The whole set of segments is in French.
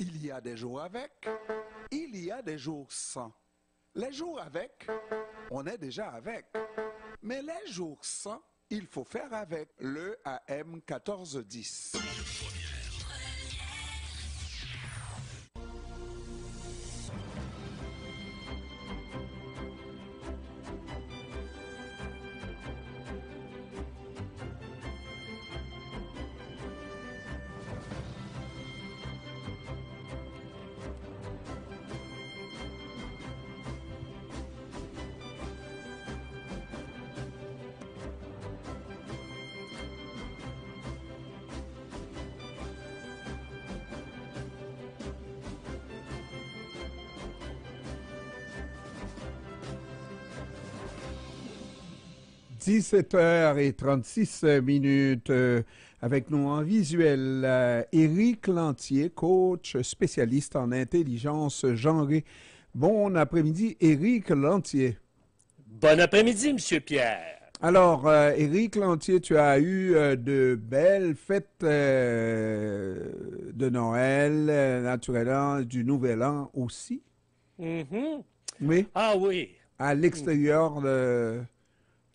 Il y a des jours avec, il y a des jours sans. Les jours avec, on est déjà avec. Mais les jours sans, il faut faire avec le AM 1410. 17h36 minutes. Euh, avec nous en visuel, Eric euh, Éric Lantier, coach spécialiste en intelligence genrée. Bon après-midi, Eric Lantier. Bon après-midi, Monsieur Pierre. Alors, Eric euh, Éric Lantier, tu as eu de belles fêtes de Noël, naturellement, du Nouvel An aussi. Mm-hmm. Oui. Ah oui. À l'extérieur de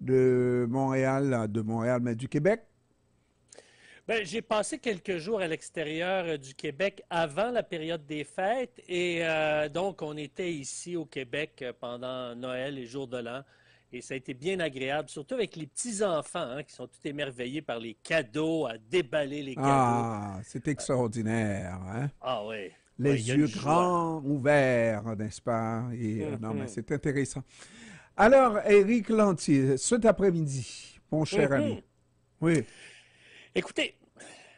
de Montréal, euh, de Montréal, mais du Québec? Ben, j'ai passé quelques jours à l'extérieur euh, du Québec avant la période des fêtes et euh, donc on était ici au Québec pendant Noël et jour de l'an et ça a été bien agréable, surtout avec les petits-enfants hein, qui sont tout émerveillés par les cadeaux, à déballer les cadeaux. Ah, c'est extraordinaire. Hein? Ah oui. Les yeux grands ouverts, n'est-ce pas? Et, mm, Non, mais mm. c'est intéressant. Alors, Éric Lantier, cet après-midi, mon cher mhm. ami. Oui. Écoutez,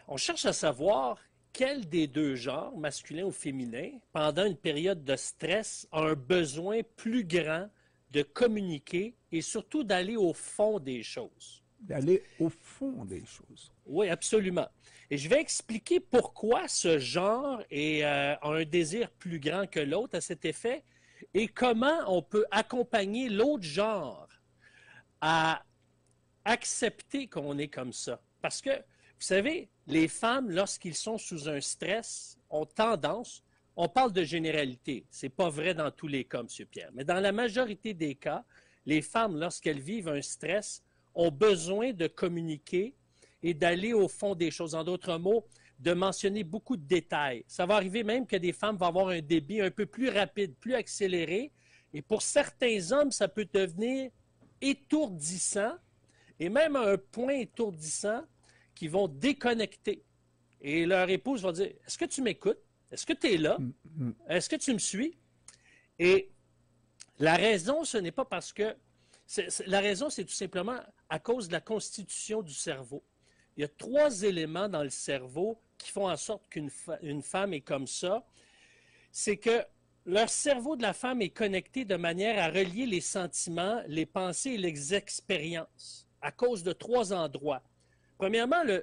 on cherche à savoir quel des deux genres, masculin ou féminin, pendant une période de stress, a un besoin plus grand de communiquer et surtout d'aller au fond des choses. D'aller au fond des choses. Oui, absolument. Et je vais expliquer pourquoi ce genre euh, a un désir plus grand que l'autre à cet effet et comment on peut accompagner l'autre genre à accepter qu'on est comme ça. Parce que, vous savez, les femmes, lorsqu'elles sont sous un stress, ont tendance, on parle de généralité, n'est pas vrai dans tous les cas, M. Pierre, mais dans la majorité des cas, les femmes, lorsqu'elles vivent un stress, ont besoin de communiquer et d'aller au fond des choses. En d'autres mots, de mentionner beaucoup de détails. Ça va arriver même que des femmes vont avoir un débit un peu plus rapide, plus accéléré. Et pour certains hommes, ça peut devenir étourdissant et même à un point étourdissant qui vont déconnecter. Et leur épouse va dire Est-ce que tu m'écoutes Est-ce que tu es là Est-ce que tu me suis Et la raison, ce n'est pas parce que. la raison, c'est tout simplement à cause de la constitution du cerveau il y a trois éléments dans le cerveau qui font en sorte qu'une femme est comme ça. C'est que leur cerveau de la femme est connecté de manière à relier les sentiments, les pensées et les expériences à cause de trois endroits. Premièrement, le,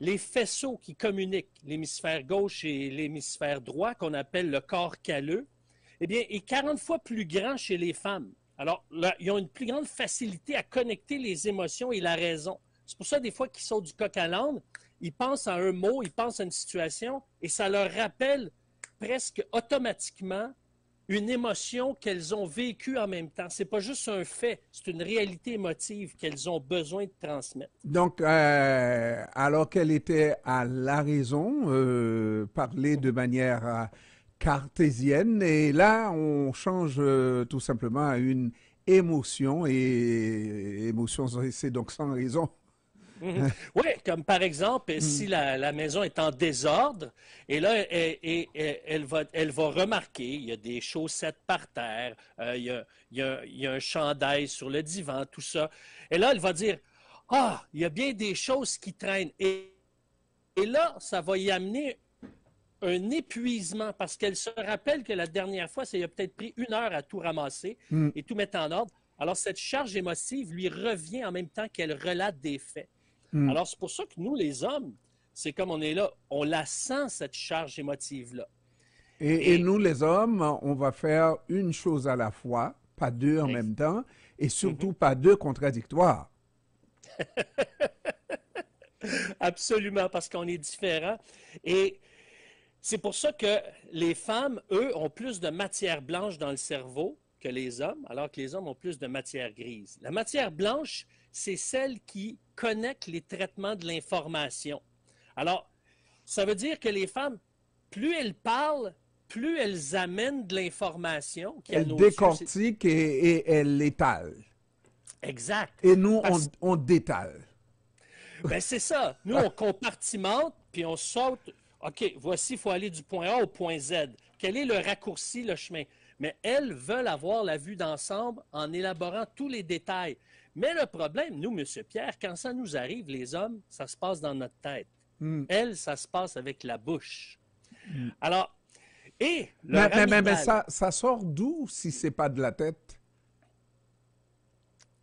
les faisceaux qui communiquent l'hémisphère gauche et l'hémisphère droit, qu'on appelle le corps calleux, eh bien, est 40 fois plus grand chez les femmes. Alors, ils ont une plus grande facilité à connecter les émotions et la raison. C'est pour ça, des fois, qu'ils sautent du coq à l'âne, ils pensent à un mot, ils pensent à une situation, et ça leur rappelle presque automatiquement une émotion qu'elles ont vécue en même temps. C'est pas juste un fait, c'est une réalité émotive qu'elles ont besoin de transmettre. Donc, euh, alors qu'elle était à la raison, euh, parler de manière euh, cartésienne, et là, on change tout simplement à une émotion, et émotion, c'est donc sans raison. Mhm. oui, comme par exemple, mm. si la, maison est en désordre, et là, elle, va, elle va remarquer, il y a des chaussettes par terre, euh, il, y a, un chandail sur le divan, tout ça. Et là, elle va dire, ah, il y a bien des choses qui traînent. Et, là, ça va y amener un épuisement parce qu'elle se rappelle que la dernière fois, ça lui a peut-être pris une heure à tout ramasser mm. et tout mettre en ordre. Alors, cette charge émotive lui revient en même temps qu'elle relate des faits. Hmm. Alors, c'est pour ça que nous, les hommes, c'est comme on est là, on la sent, cette charge émotive-là. Et, nous, les hommes, on va faire une chose à la fois, pas deux en même temps, et surtout mhm. pas deux contradictoires. Absolument, parce qu'on est différents. Et c'est pour ça que les femmes, eux, ont plus de matière blanche dans le cerveau que les hommes, alors que les hommes ont plus de matière grise. La matière blanche, c'est celle qui connecte les traitements de l'information. Alors, ça veut dire que les femmes, plus elles parlent, plus elles amènent de l'information. Elles décortiquent et, elles l'étalent. Exact. Et nous, on, on, détale. Ben, c'est ça. Nous, on compartimente, puis on saute. OK, voici, il faut aller du point A au point Z. Quel est le raccourci, le chemin? Mais elles veulent avoir la vue d'ensemble en élaborant tous les détails. Mais le problème, nous, Monsieur Pierre, quand ça nous arrive, les hommes, ça se passe dans notre tête. Elles, hmm. Elle, ça se passe avec la bouche. Hmm. Alors, et mais, mais, ça, sort d'où si c'est pas de la tête?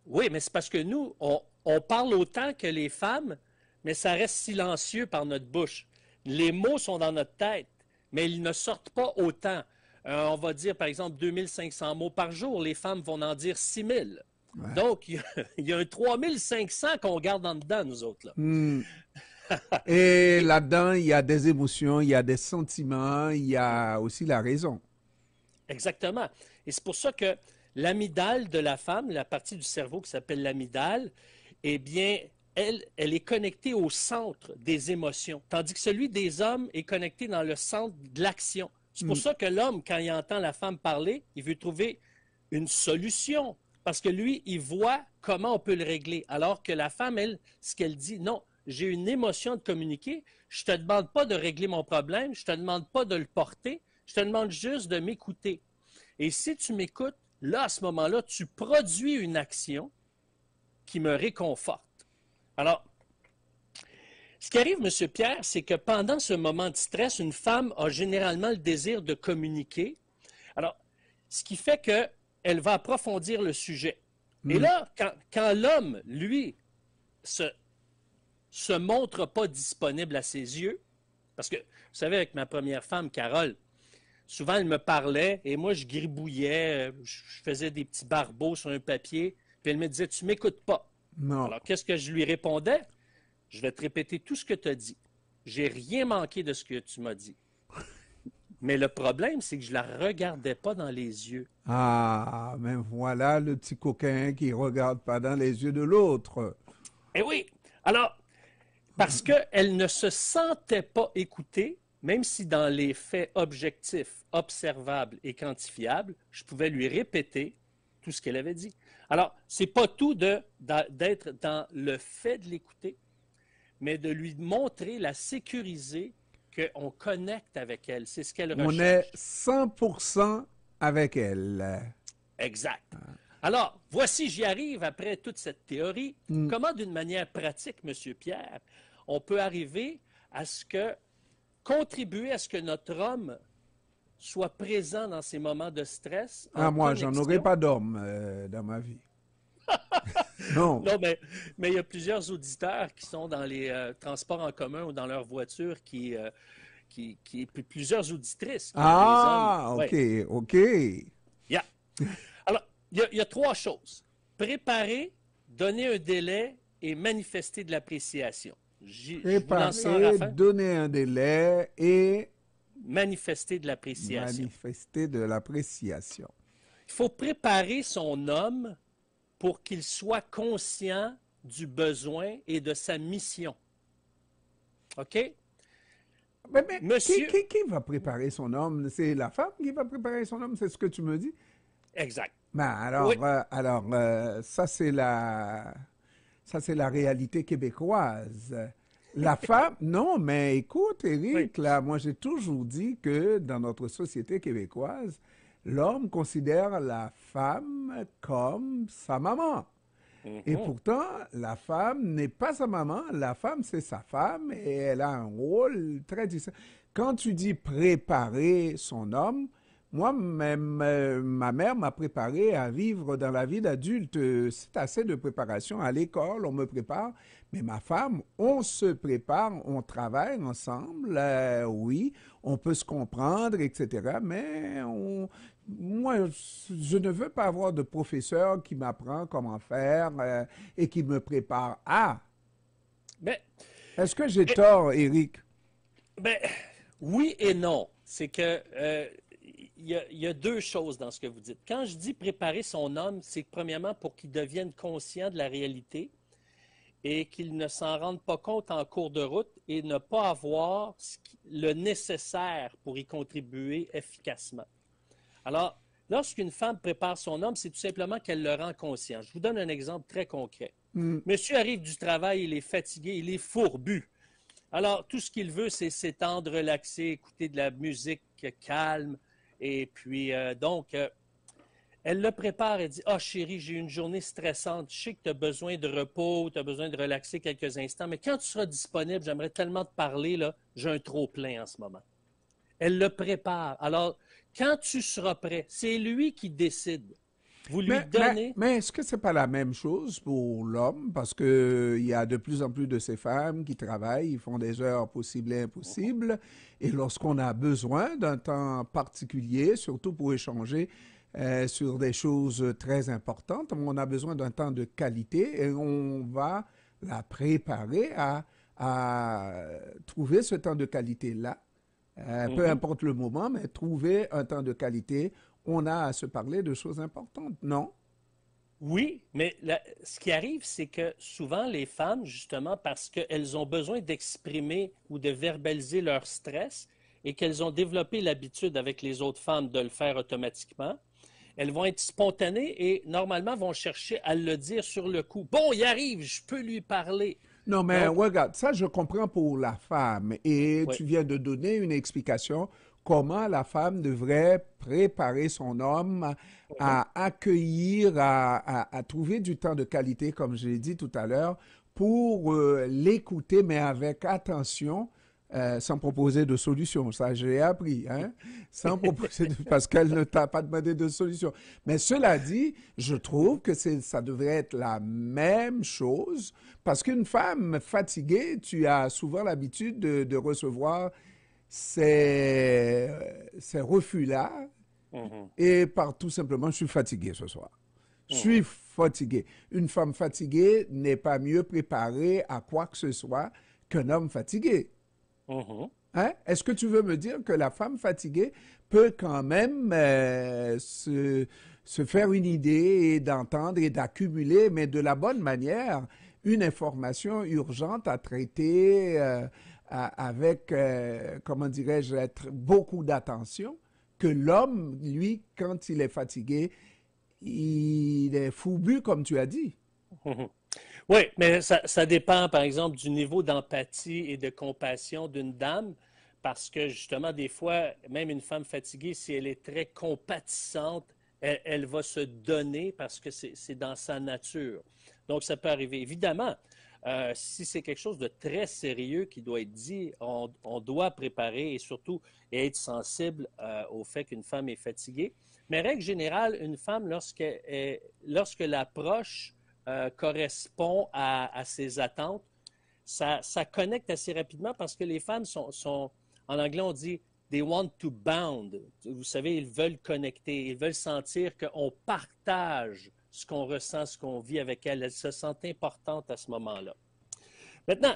Oui, mais c'est parce que nous, on, parle autant que les femmes, mais ça reste silencieux par notre bouche. Les mots sont dans notre tête, mais ils ne sortent pas autant. Euh, on va dire, par exemple, 2500 mots par jour. Les femmes vont en dire 6000. Donc, il y, a, un 3500 qu'on garde en dedans, nous autres. Hmm. Et là-dedans, il y a des émotions, il y a des sentiments, il y a aussi la raison. Exactement. Et c'est pour ça que l'amidale de la femme, la partie du cerveau qui s'appelle l'amidale, eh bien, elle, elle est connectée au centre des émotions, tandis que celui des hommes est connecté dans le centre de l'action. C'est pour hmm. ça que l'homme, quand il entend la femme parler, il veut trouver une solution parce que lui, il voit comment on peut le régler. Alors que la femme, elle, ce qu'elle dit, non, j'ai une émotion de communiquer. Je ne te demande pas de régler mon problème. Je ne te demande pas de le porter. Je te demande juste de m'écouter. Et si tu m'écoutes, là, à ce moment-là, tu produis une action qui me réconforte. Alors, ce qui arrive, M. Pierre, c'est que pendant ce moment de stress, une femme a généralement le désir de communiquer. Alors, ce qui fait que elle va approfondir le sujet. Mais Et mm. là, quand, l'homme, lui, se, se montre pas disponible à ses yeux, parce que, vous savez, avec ma première femme, Carole, souvent elle me parlait et moi je gribouillais, euh, je faisais des petits barbeaux sur un papier, puis elle me disait Tu m'écoutes pas. Alors qu'est-ce que je lui répondais Je vais te répéter tout ce que tu as dit. J'ai rien manqué de ce que tu m'as dit. Mais le problème, c'est que je la regardais pas dans les yeux. Ah, mais voilà le petit coquin qui regarde pas dans les yeux de l'autre. Eh oui. Alors, parce qu'elle ne se sentait pas écoutée, même si dans les faits objectifs, observables et quantifiables, je pouvais lui répéter tout ce qu'elle avait dit. Alors, ce n'est pas tout d'être dans le fait de l'écouter, mais de lui montrer, la sécuriser qu'on connecte avec elle. C'est ce qu'elle recherche. On est 100 avec elle. Exact. Alors, voici, j'y arrive après toute cette théorie. Mm. Comment, d'une manière pratique, M. Pierre, on peut arriver à ce que, contribuer à ce que notre homme soit présent dans ces moments de stress? Ah, moi, j'en aurais pas d'homme euh, dans ma vie. Non. non, mais mais il y a plusieurs auditeurs qui sont dans les euh, transports en commun ou dans leur voiture qui euh, qui, plusieurs auditrices. Ah, ok, ok. Yeah. Alors, il y, y, a trois choses préparer, donner un délai et manifester de l'appréciation. Préparer, donner un délai et manifester de l'appréciation. Manifester de l'appréciation. Il faut préparer son homme pour qu'il soit conscient du besoin et de sa mission. OK? Mais, Monsieur... qui, qui, va préparer son homme? C'est la femme qui va préparer son homme, c'est ce que tu me dis? Exact. Ben, alors, euh, alors euh, ça, c'est la, ça, c'est la réalité québécoise. La femme, non, mais écoute, Eric, là, moi, j'ai toujours dit que dans notre société québécoise, l'homme considère la femme comme sa maman. Et mhm. pourtant, la femme n'est pas sa maman, la femme c'est sa femme et elle a un rôle très distinct. Quand tu dis préparer son homme, moi, même, euh, ma mère m'a préparé à vivre dans la vie d'adulte. C'est assez de préparation. À l'école, on me prépare. Mais ma femme, on se prépare, on travaille ensemble. Euh, oui, on peut se comprendre, etc. Mais on, moi, je ne veux pas avoir de professeur qui m'apprend comment faire euh, et qui me prépare à. Ben, Est-ce que j'ai tort, Eric? Ben, oui et non. C'est que. il euh, y, a deux choses dans ce que vous dites. Quand je dis préparer son homme, c'est premièrement pour qu'il devienne conscient de la réalité et qu'il ne s'en rende pas compte en cours de route et ne pas avoir le nécessaire pour y contribuer efficacement. Alors, lorsqu'une femme prépare son homme, c'est tout simplement qu'elle le rend conscient. Je vous donne un exemple très concret. Hmm. Monsieur arrive du travail, il est fatigué, il est fourbu. Alors, tout ce qu'il veut, c'est s'étendre, relaxer, écouter de la musique calme. Et puis, euh, donc, euh, elle le prépare et dit, oh, chérie, j'ai eu une journée stressante. Je sais que tu as besoin de repos, tu as besoin de relaxer quelques instants, mais quand tu seras disponible, j'aimerais tellement te parler, là, j'ai un trop plein en ce moment. Elle le prépare. Alors, quand tu seras prêt, c'est lui qui décide. Vous lui donnez. Mais, est-ce que n'est pas la même chose pour l'homme? Parce qu'il y a de plus en plus de ces femmes qui travaillent, ils font des heures possibles et impossibles. Et lorsqu'on a besoin d'un temps particulier, surtout pour échanger euh, sur des choses très importantes, on a besoin d'un temps de qualité et on va la préparer à trouver ce temps de qualité-là euh, peu mhm. importe le moment, mais trouver un temps de qualité, on a à se parler de choses importantes, non? Oui, mais ce qui arrive, c'est que souvent les femmes, justement, parce qu'elles ont besoin d'exprimer ou de verbaliser leur stress et qu'elles ont développé l'habitude avec les autres femmes de le faire automatiquement, elles vont être spontanées et normalement vont chercher à le dire sur le coup. Bon, il arrive, je peux lui parler. Non, mais regarde, ça, je comprends pour la femme. Et tu viens de donner une explication comment la femme devrait préparer son homme à accueillir, à, trouver du temps de qualité, comme je l'ai dit tout à l'heure, pour euh, l'écouter, mais avec attention, euh, sans proposer de solution. Ça, j'ai appris, hein? sans proposer de, parce qu'elle ne t'a pas demandé de solution. Mais cela dit, je trouve que ça devrait être la même chose parce qu'une femme fatiguée, tu as souvent l'habitude de, recevoir ces, refus-là mm-hmm. et par tout simplement, je suis fatigué ce soir. Je suis mm-hmm. fatigué. Une femme fatiguée n'est pas mieux préparée à quoi que ce soit qu'un homme fatigué. Mm-hmm. Hein? Est-ce que tu veux me dire que la femme fatiguée peut quand même euh, se, faire une idée et d'entendre et d'accumuler, mais de la bonne manière, une information urgente à traiter euh, avec, euh, comment dirais-je, beaucoup d'attention, que l'homme, lui, quand il est fatigué, il est foubu, comme tu as dit. Mm-hmm. Oui, mais ça, dépend, par exemple, du niveau d'empathie et de compassion d'une dame, parce que justement, des fois, même une femme fatiguée, si elle est très compatissante, elle, va se donner parce que c'est dans sa nature. Donc, ça peut arriver. Évidemment, euh, si c'est quelque chose de très sérieux qui doit être dit, on, doit préparer et surtout être sensible euh, au fait qu'une femme est fatiguée. Mais règle générale, une femme, lorsque l'approche euh, correspond à, ses attentes, ça, connecte assez rapidement parce que les femmes sont, sont, en anglais, on dit they want to bound. Vous savez, ils veulent connecter, ils veulent sentir qu'on partage ce qu'on ressent, ce qu'on vit avec elles. Elles se sentent importantes à ce moment-là. Maintenant,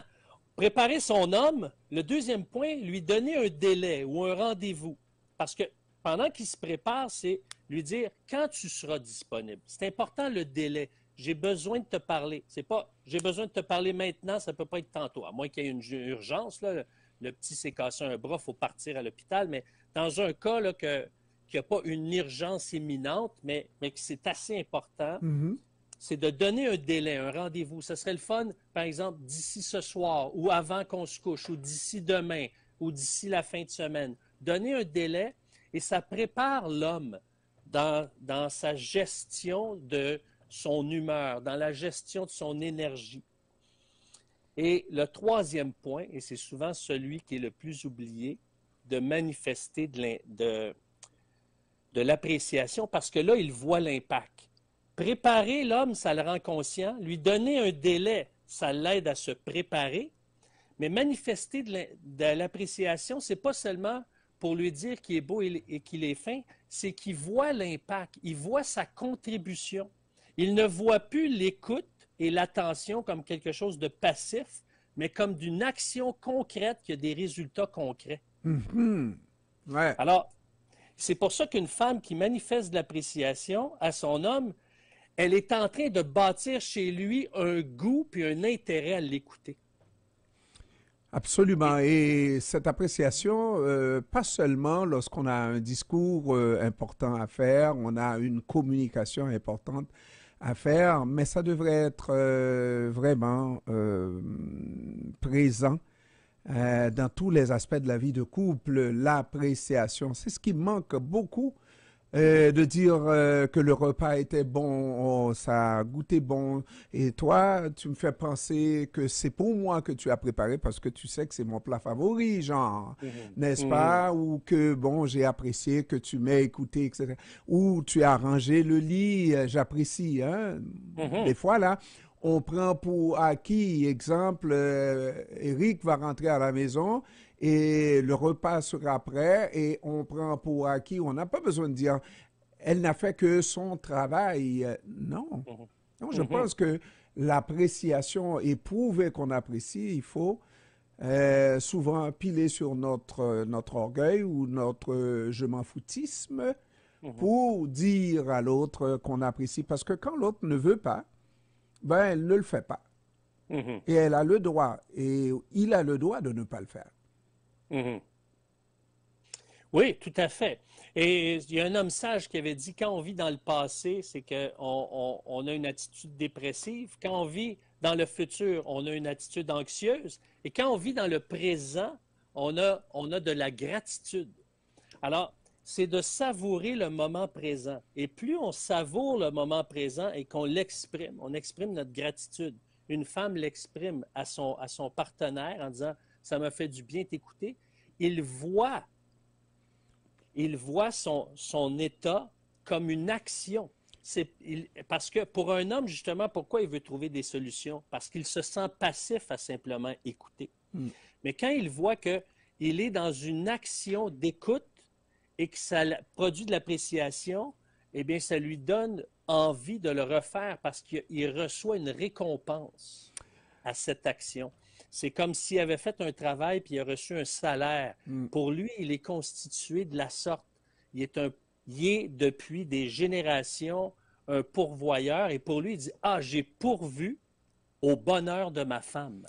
préparer son homme, le deuxième point, lui donner un délai ou un rendez-vous. Parce que pendant qu'il se prépare, c'est lui dire quand tu seras disponible. C'est important le délai j'ai besoin de te parler. C'est pas j'ai besoin de te parler maintenant, ça ne peut pas être tantôt, à moins qu'il y ait une urgence. le petit s'est cassé un bras, faut partir à l'hôpital. Mais dans un cas là, que qu'il a pas une urgence imminente, mais, mais que c'est assez important, mm-hmm. c'est de donner un délai, un rendez-vous. Ce serait le fun, par exemple, d'ici ce soir, ou avant qu'on se couche, ou d'ici demain, ou d'ici la fin de semaine. Donner un délai, et ça prépare l'homme dans sa gestion de, son humeur, dans la gestion de son énergie. Et le troisième point, et c'est souvent celui qui est le plus oublié, de manifester de l'appréciation, de, parce que là, il voit l'impact. Préparer l'homme, ça le rend conscient. Lui donner un délai, ça l'aide à se préparer. Mais manifester de l'appréciation, c'est pas seulement pour lui dire qu'il est beau et qu'il est fin, c'est qu'il voit l'impact, il voit sa contribution. Il ne voit plus l'écoute et l'attention comme quelque chose de passif, mais comme d'une action concrète qui a des résultats concrets. Mm-hmm. Alors, c'est pour ça qu'une femme qui manifeste de l'appréciation à son homme, elle est en train de bâtir chez lui un goût puis un intérêt à l'écouter. Absolument. Et cette appréciation, euh, pas seulement lorsqu'on a un discours euh, important à faire, on a une communication importante à faire, mais ça devrait être euh, vraiment euh, présent euh, dans tous les aspects de la vie de couple, l'appréciation. C'est ce qui manque beaucoup euh, de dire euh, que le repas était bon, oh, ça a goûté bon. Et toi, tu me fais penser que c'est pour moi que tu as préparé parce que tu sais que c'est mon plat favori, genre, mhm. n'est-ce mhm. pas? Ou que, bon, j'ai apprécié que tu m'aies écouté, etc. Ou tu as rangé le lit, euh, j'apprécie, hein? Mhm. Des fois, là, on prend pour acquis, exemple, euh, Eric va rentrer à la maison et le repas sera prêt et on prend pour acquis, on n'a pas besoin de dire, elle n'a fait que son travail. Non. Mhm. je mhm. pense que l'appréciation et prouver qu'on apprécie, il faut euh, souvent piler sur notre, notre orgueil ou notre je m'en foutisme mhm. pour dire à l'autre qu'on apprécie. Parce que quand l'autre ne veut pas, ben, elle ne le fait pas. Mhm. Et elle a le droit, et il a le droit de ne pas le faire. Mhm. Oui, tout à fait. Et il y a un homme sage qui avait dit quand on vit dans le passé, c'est qu'on a une attitude dépressive. Quand on vit dans le futur, on a une attitude anxieuse. Et quand on vit dans le présent, on a, on a de la gratitude. Alors, c'est de savourer le moment présent. Et plus on savoure le moment présent et qu'on l'exprime, on exprime notre gratitude. Une femme l'exprime à son, à son partenaire en disant Ça m'a fait du bien t'écouter. Il voit, il voit son, son état comme une action. parce que pour un homme, justement, pourquoi il veut trouver des solutions? Parce qu'il se sent passif à simplement écouter. Hmm. Mais quand il voit qu'il est dans une action d'écoute, et que ça produit de l'appréciation, eh bien, ça lui donne envie de le refaire parce qu'il reçoit une récompense à cette action. C'est comme s'il avait fait un travail puis il a reçu un salaire. Hmm. Pour lui, il est constitué de la sorte. Il est, un, il est depuis des générations un pourvoyeur et pour lui, il dit Ah, j'ai pourvu au bonheur de ma femme.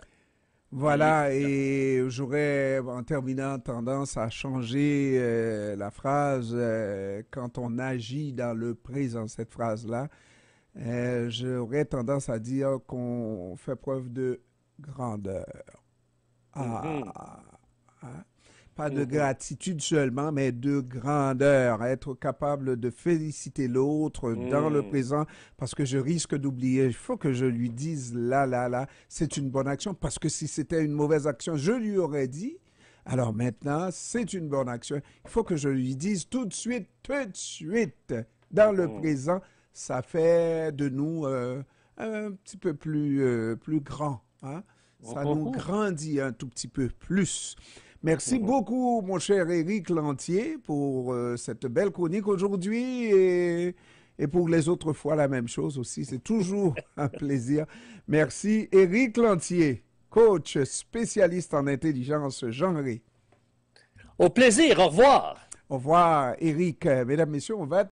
Voilà, et j'aurais en terminant tendance à changer euh, la phrase euh, quand on agit dans le présent, cette phrase-là. Euh, j'aurais tendance à dire qu'on fait preuve de grandeur. Ah, mm-hmm. ah, ah. Pas de mhm. gratitude seulement, mais de grandeur. Être capable de féliciter l'autre dans le mhm. présent parce que je risque d'oublier. Il faut que je lui dise là, là, là, c'est une bonne action parce que si c'était une mauvaise action, je lui aurais dit. Alors maintenant, c'est une bonne action. Il faut que je lui dise tout de suite, tout de suite, dans le mhm. présent, ça fait de nous euh, un petit peu plus, euh, plus grand. Hein. Ça nous grandit un tout petit peu plus. Merci mhm. beaucoup, mon cher Éric Lantier, pour euh, cette belle chronique aujourd'hui et, et, pour les autres fois la même chose aussi. C'est toujours un plaisir. Merci, Éric Lantier, coach spécialiste en intelligence genrée. Au plaisir, au revoir. Au revoir, Éric. Mesdames, Messieurs, on va